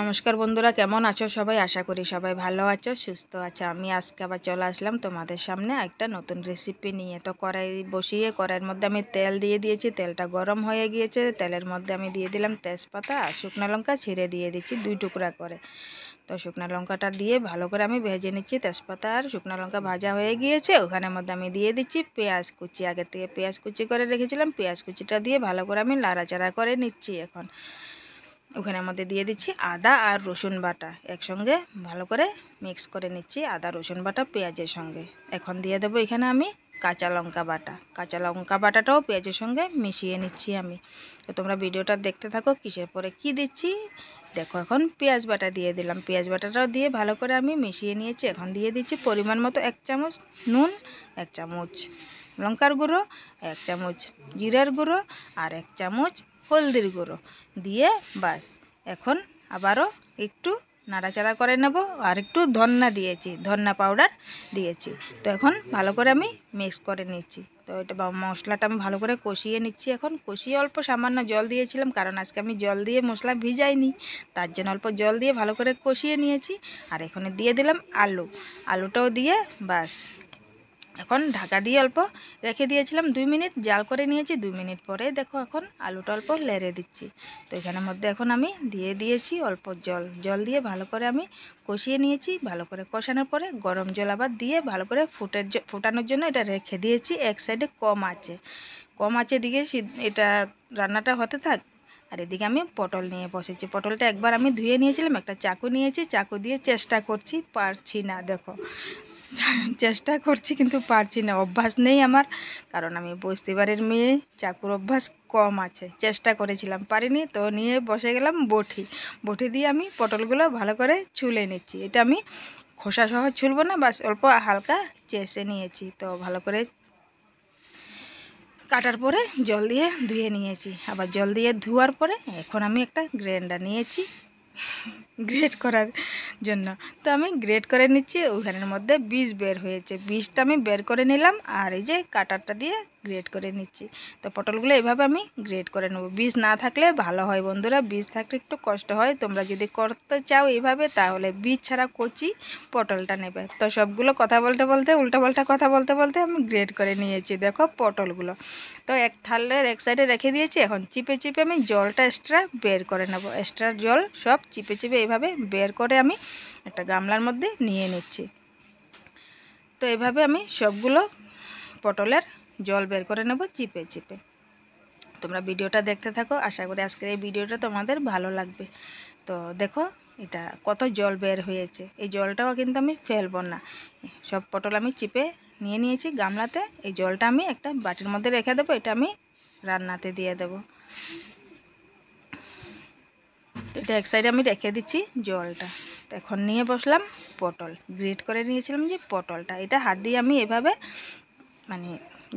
নমস্কার বন্ধুরা কেমন আছো সবাই আশা করি সবাই ভালো আছো সুস্থ আছো আমি আজকে আবার চলে আসলাম তোমাদের সামনে একটা নতুন রেসিপি নিয়ে তো কড়াই বসিয়ে কড়াইয়ের মধ্যে আমি তেল দিয়ে দিয়েছি তেলটা গরম হয়ে গিয়েছে তেলের মধ্যে আমি দিয়ে দিলাম তেজপাতা আর শুকনো লঙ্কা ছিঁড়ে দিয়ে দিচ্ছি দুই টুকরা করে তো শুকনো লঙ্কাটা দিয়ে ভালো করে আমি ভেজে নিচ্ছি তেজপাতা আর শুকনো লঙ্কা ভাজা হয়ে গিয়েছে ওখানের মধ্যে আমি দিয়ে দিচ্ছি পেঁয়াজ কুচি আগে থেকে পেঁয়াজ কুচি করে রেখেছিলাম পেঁয়াজ কুচিটা দিয়ে ভালো করে আমি লাড়াচাড়া করে নিচ্ছি এখন ওখানে আমাদের দিয়ে দিচ্ছি আদা আর রসুন বাটা একসঙ্গে ভালো করে মিক্স করে নিচ্ছি আদা রসুন বাটা পেঁয়াজের সঙ্গে এখন দিয়ে দেবো এখানে আমি কাঁচা লঙ্কা বাটা কাঁচা লঙ্কা বাটাটাও পেঁয়াজের সঙ্গে মিশিয়ে নিচ্ছি আমি তো তোমরা ভিডিওটা দেখতে থাকো কিসের পরে কি দিচ্ছি দেখো এখন পেঁয়াজ বাটা দিয়ে দিলাম পেঁয়াজ বাটাটাও দিয়ে ভালো করে আমি মিশিয়ে নিয়েছি এখন দিয়ে দিচ্ছি পরিমাণ মতো এক চামচ নুন এক চামচ লঙ্কার গুঁড়ো এক চামচ জিরার গুঁড়ো আর এক চামচ হলদির গুঁড়ো দিয়ে বাস এখন আবারও একটু নাড়াচাড়া করে নেব আর একটু ধন্যা দিয়েছি ধন্যা পাউডার দিয়েছি তো এখন ভালো করে আমি মিক্স করে নিচ্ছি তো এটা মশলাটা আমি ভালো করে কষিয়ে নিচ্ছি এখন কষিয়ে অল্প সামান্য জল দিয়েছিলাম কারণ আজকে আমি জল দিয়ে মশলা ভিজাইনি তার জন্য অল্প জল দিয়ে ভালো করে কষিয়ে নিয়েছি আর এখানে দিয়ে দিলাম আলু আলুটাও দিয়ে বাস এখন ঢাকা দিয়ে অল্প রেখে দিয়েছিলাম দুই মিনিট জাল করে নিয়েছি দুই মিনিট পরে দেখো এখন আলুটা অল্প লেড়ে দিচ্ছি তো এখানের মধ্যে এখন আমি দিয়ে দিয়েছি অল্প জল জল দিয়ে ভালো করে আমি কষিয়ে নিয়েছি ভালো করে কষানোর পরে গরম জল আবার দিয়ে ভালো করে ফুটের ফুটানোর জন্য এটা রেখে দিয়েছি এক সাইডে কম আছে কম আছে দিকে এটা রান্নাটা হতে থাক আর এদিকে আমি পটল নিয়ে বসেছি পটলটা একবার আমি ধুয়ে নিয়েছিলাম একটা চাকু নিয়েছি চাকু দিয়ে চেষ্টা করছি পারছি না দেখো চেষ্টা করছি কিন্তু পারছি না অভ্যাস নেই আমার কারণ আমি বাড়ির মেয়ে চাকুর অভ্যাস কম আছে চেষ্টা করেছিলাম পারিনি তো নিয়ে বসে গেলাম বটি বটি দিয়ে আমি পটলগুলো ভালো করে ছুলে নিচ্ছি এটা আমি খোসা সহ ছুলব না বাস অল্প হালকা চেষে নিয়েছি তো ভালো করে কাটার পরে জল দিয়ে ধুয়ে নিয়েছি আবার জল দিয়ে ধোয়ার পরে এখন আমি একটা গ্রাইন্ডার নিয়েছি গ্রেড করার জন্য তো আমি গ্রেড করে নিচ্ছি ওখানের মধ্যে বীজ বের হয়েছে বীজটা আমি বের করে নিলাম আর এই যে কাটারটা দিয়ে গ্রেড করে নিচ্ছি তো পটলগুলো এভাবে আমি গ্রেড করে নেবো বীজ না থাকলে ভালো হয় বন্ধুরা বীজ থাকলে একটু কষ্ট হয় তোমরা যদি করতে চাও এভাবে তাহলে বীজ ছাড়া কচি পটলটা নেবে তো সবগুলো কথা বলতে বলতে উল্টাপাল্টা কথা বলতে বলতে আমি গ্রেড করে নিয়েছি দেখো পটলগুলো তো এক থালের এক সাইডে রেখে দিয়েছি এখন চিপে চিপে আমি জলটা এক্সট্রা বের করে নেবো এক্সট্রা জল সব চিপে চিপে এইভাবে বের করে আমি একটা গামলার মধ্যে নিয়ে নিচ্ছি তো এভাবে আমি সবগুলো পটলের জল বের করে নেব চিপে চিপে তোমরা ভিডিওটা দেখতে থাকো আশা করি আজকের এই ভিডিওটা তোমাদের ভালো লাগবে তো দেখো এটা কত জল বের হয়েছে এই জলটাও কিন্তু আমি ফেলবো না সব পটল আমি চিপে নিয়ে নিয়েছি গামলাতে এই জলটা আমি একটা বাটির মধ্যে রেখে দেবো এটা আমি রান্নাতে দিয়ে দেবো এটা এক সাইডে আমি রেখে দিচ্ছি জলটা এখন নিয়ে বসলাম পটল গ্রেট করে নিয়েছিলাম যে পটলটা এটা হাত দিয়ে আমি এভাবে মানে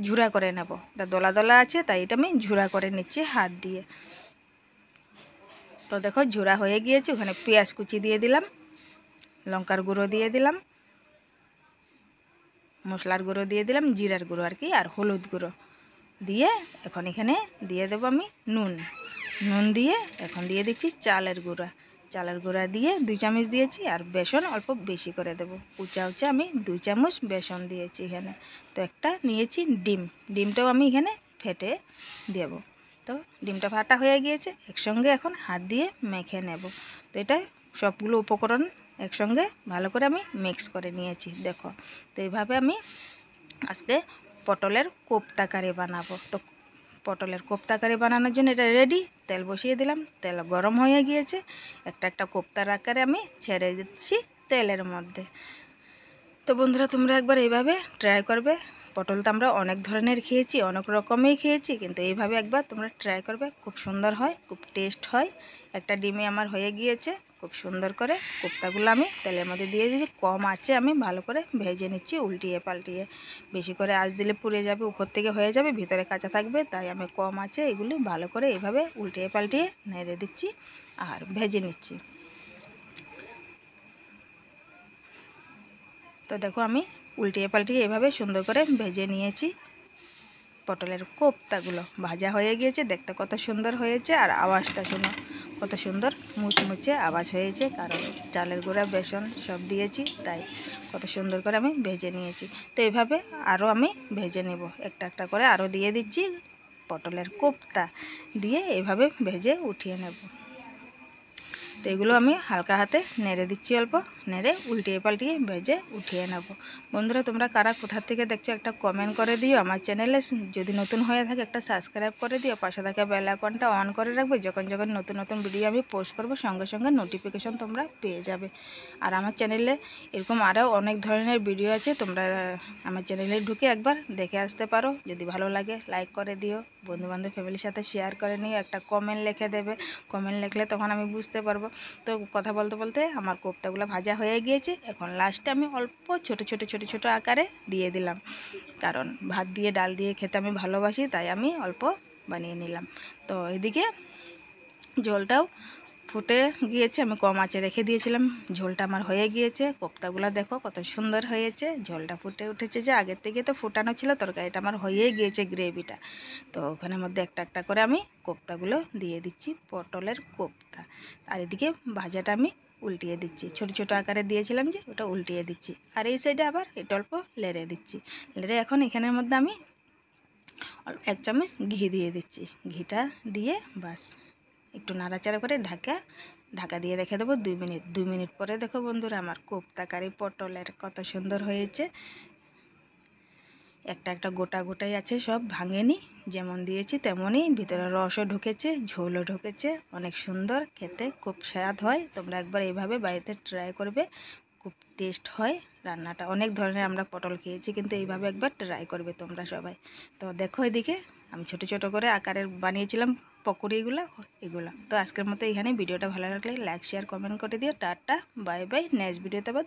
ঝুরা করে নেব এটা দলা দলা আছে তাই এটা আমি ঝুরা করে নিচ্ছি হাত দিয়ে তো দেখো ঝুরা হয়ে গিয়েছে ওখানে পেঁয়াজ কুচি দিয়ে দিলাম লঙ্কার গুঁড়ো দিয়ে দিলাম মশলার গুঁড়ো দিয়ে দিলাম জিরার গুঁড়ো আর কি আর হলুদ গুঁড়ো দিয়ে এখন এখানে দিয়ে দেবো আমি নুন নুন দিয়ে এখন দিয়ে দিচ্ছি চালের গুঁড়া চালের গুঁড়া দিয়ে দুই চামচ দিয়েছি আর বেসন অল্প বেশি করে দেব উঁচা উঁচা আমি দুই চামচ বেসন দিয়েছি এখানে তো একটা নিয়েছি ডিম ডিমটাও আমি এখানে ফেটে দেব তো ডিমটা ফাটা হয়ে গিয়েছে একসঙ্গে এখন হাত দিয়ে মেখে নেব তো এটা সবগুলো উপকরণ একসঙ্গে ভালো করে আমি মিক্স করে নিয়েছি দেখো তো এইভাবে আমি আজকে পটলের কোপ্তাকারে বানাবো তো পটলের কারি বানানোর জন্য এটা রেডি তেল বসিয়ে দিলাম তেল গরম হয়ে গিয়েছে একটা একটা কোপ্তার আকারে আমি ছেড়ে দিচ্ছি তেলের মধ্যে তো বন্ধুরা তোমরা একবার এইভাবে ট্রাই করবে পটল তো আমরা অনেক ধরনের খেয়েছি অনেক রকমেই খেয়েছি কিন্তু এইভাবে একবার তোমরা ট্রাই করবে খুব সুন্দর হয় খুব টেস্ট হয় একটা ডিমে আমার হয়ে গিয়েছে খুব সুন্দর করে কোপ্তাগুলো আমি তেলের মধ্যে দিয়ে দিয়েছি কম আছে আমি ভালো করে ভেজে নিচ্ছি উল্টিয়ে পাল্টিয়ে বেশি করে আঁচ দিলে পুড়ে যাবে উপর থেকে হয়ে যাবে ভিতরে কাঁচা থাকবে তাই আমি কম আছে এগুলি ভালো করে এভাবে উল্টিয়ে পাল্টিয়ে নেড়ে দিচ্ছি আর ভেজে নিচ্ছি তো দেখো আমি উল্টিয়ে পাল্টিয়ে এভাবে সুন্দর করে ভেজে নিয়েছি পটলের কোপ্তাগুলো ভাজা হয়ে গিয়েছে দেখতে কত সুন্দর হয়েছে আর আওয়াজটা শোনো কত সুন্দর মুচমুচে আওয়াজ হয়েছে কারণ চালের গুঁড়া বেসন সব দিয়েছি তাই কত সুন্দর করে আমি ভেজে নিয়েছি তো এইভাবে আরও আমি ভেজে নেব একটা একটা করে আরও দিয়ে দিচ্ছি পটলের কোপ্তা দিয়ে এভাবে ভেজে উঠিয়ে নেব তো এগুলো আমি হালকা হাতে নেড়ে দিচ্ছি অল্প নেড়ে উল্টিয়ে পাল্টিয়ে ভেজে উঠিয়ে নেব বন্ধুরা তোমরা কারা কোথা থেকে দেখছো একটা কমেন্ট করে দিও আমার চ্যানেলে যদি নতুন হয়ে থাকে একটা সাবস্ক্রাইব করে দিও পাশে থাকা বেল অন করে রাখবে যখন যখন নতুন নতুন ভিডিও আমি পোস্ট করব সঙ্গে সঙ্গে নোটিফিকেশন তোমরা পেয়ে যাবে আর আমার চ্যানেলে এরকম আরও অনেক ধরনের ভিডিও আছে তোমরা আমার চ্যানেলে ঢুকে একবার দেখে আসতে পারো যদি ভালো লাগে লাইক করে দিও বন্ধুবান্ধব ফ্যামিলির সাথে শেয়ার করে নিই একটা কমেন্ট লিখে দেবে কমেন্ট লিখলে তখন আমি বুঝতে পারবো তো কথা বলতে বলতে আমার কোপ্তাগুলো ভাজা হয়ে গিয়েছে এখন লাস্টে আমি অল্প ছোট ছোট ছোট ছোট আকারে দিয়ে দিলাম কারণ ভাত দিয়ে ডাল দিয়ে খেতে আমি ভালোবাসি তাই আমি অল্প বানিয়ে নিলাম তো এদিকে জলটাও ফুটে গিয়েছে আমি কম আঁচে রেখে দিয়েছিলাম ঝোলটা আমার হয়ে গিয়েছে কোপ্তাগুলো দেখো কত সুন্দর হয়েছে ঝোলটা ফুটে উঠেছে যে আগের থেকে তো ফুটানো ছিল তরকারিটা আমার হয়ে গিয়েছে গ্রেভিটা তো ওখানের মধ্যে একটা একটা করে আমি কোপ্তাগুলো দিয়ে দিচ্ছি পটলের কোপ্তা আর এদিকে ভাজাটা আমি উল্টিয়ে দিচ্ছি ছোট ছোট আকারে দিয়েছিলাম যে ওটা উল্টিয়ে দিচ্ছি আর এই সাইডে আবার এটা অল্প লেড়ে দিচ্ছি লেড়ে এখন এখানের মধ্যে আমি এক চামচ ঘি দিয়ে দিচ্ছি ঘিটা দিয়ে বাস একটু নাড়াচাড়া করে ঢাকা ঢাকা দিয়ে রেখে দেবো দুই মিনিট দুই মিনিট পরে দেখো বন্ধুরা আমার কোপ্তাকারি পটলের কত সুন্দর হয়েছে একটা একটা গোটা গোটাই আছে সব ভাঙেনি যেমন দিয়েছি তেমনই ভিতরে রসও ঢুকেছে ঝোলও ঢুকেছে অনেক সুন্দর খেতে খুব স্বাদ হয় তোমরা একবার এইভাবে বাড়িতে ট্রাই করবে খুব টেস্ট হয় রান্নাটা অনেক ধরনের আমরা পটল খেয়েছি কিন্তু এইভাবে একবার ট্রাই করবে তোমরা সবাই তো দেখো এদিকে আমি ছোট ছোট করে আকারের বানিয়েছিলাম পকুরি এগুলো এগুলো তো আজকের মতো এখানে ভিডিওটা ভালো লাগলে লাইক শেয়ার কমেন্ট করে দিও টাটা বাই বাই নেক্সট ভিডিওতে আবার